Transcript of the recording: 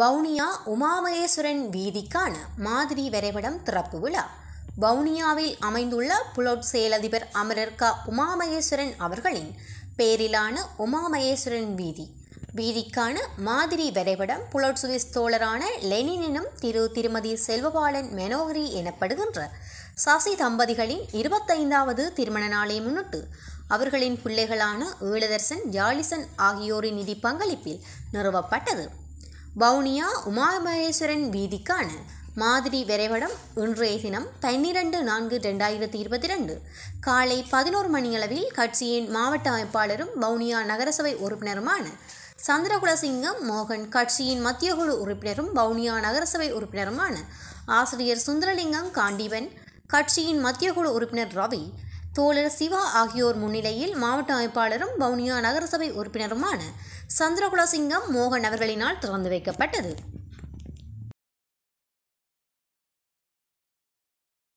வவுனியா உமாமகேஸ்வரன் வீதிக்கான மாதிரி வரைபடம் திறப்பு விழா வவுனியாவில் அமைந்துள்ள புலோட் செயலதிபர் அமரர் க உமாமகேஸ்வரன் அவர்களின் பேரிலான உமாமகேஸ்வரன் வீதி வீதிக்கான மாதிரி வரைபடம் புலோட் சுவிஸ் தோழரான லெனினும் திரு திருமதி செல்வபாலன் மெனோகரி எனப்படுகின்ற சசி தம்பதிகளின் இருபத்தைந்தாவது திருமண நாளை முன்னிட்டு அவர்களின் பிள்ளைகளான ஈழதர்சன் ஜாலிசன் ஆகியோரின் நிதி பங்களிப்பில் நிறுவப்பட்டது வவுனியா உமாமகேஸ்வரன் வீதிக்கான மாதிரி விரைவடம் இன்றைய தினம் பன்னிரண்டு நான்கு ரெண்டாயிரத்தி இருபத்தி ரெண்டு காலை பதினோரு மணியளவில் கட்சியின் மாவட்ட அமைப்பாளரும் வவுனியா நகரசபை உறுப்பினருமான சந்திரகுலசிங்கம் மோகன் கட்சியின் மத்திய குழு உறுப்பினரும் வவுனியா நகரசபை உறுப்பினருமான ஆசிரியர் சுந்தரலிங்கம் காண்டிவன் கட்சியின் மத்திய குழு உறுப்பினர் ரவி தோழர் சிவா ஆகியோர் முன்னிலையில் மாவட்ட அமைப்பாளரும் வவுனியா நகரசபை உறுப்பினருமான சந்திரகுலசிங்கம் மோகன் அவர்களினால் திறந்து வைக்கப்பட்டது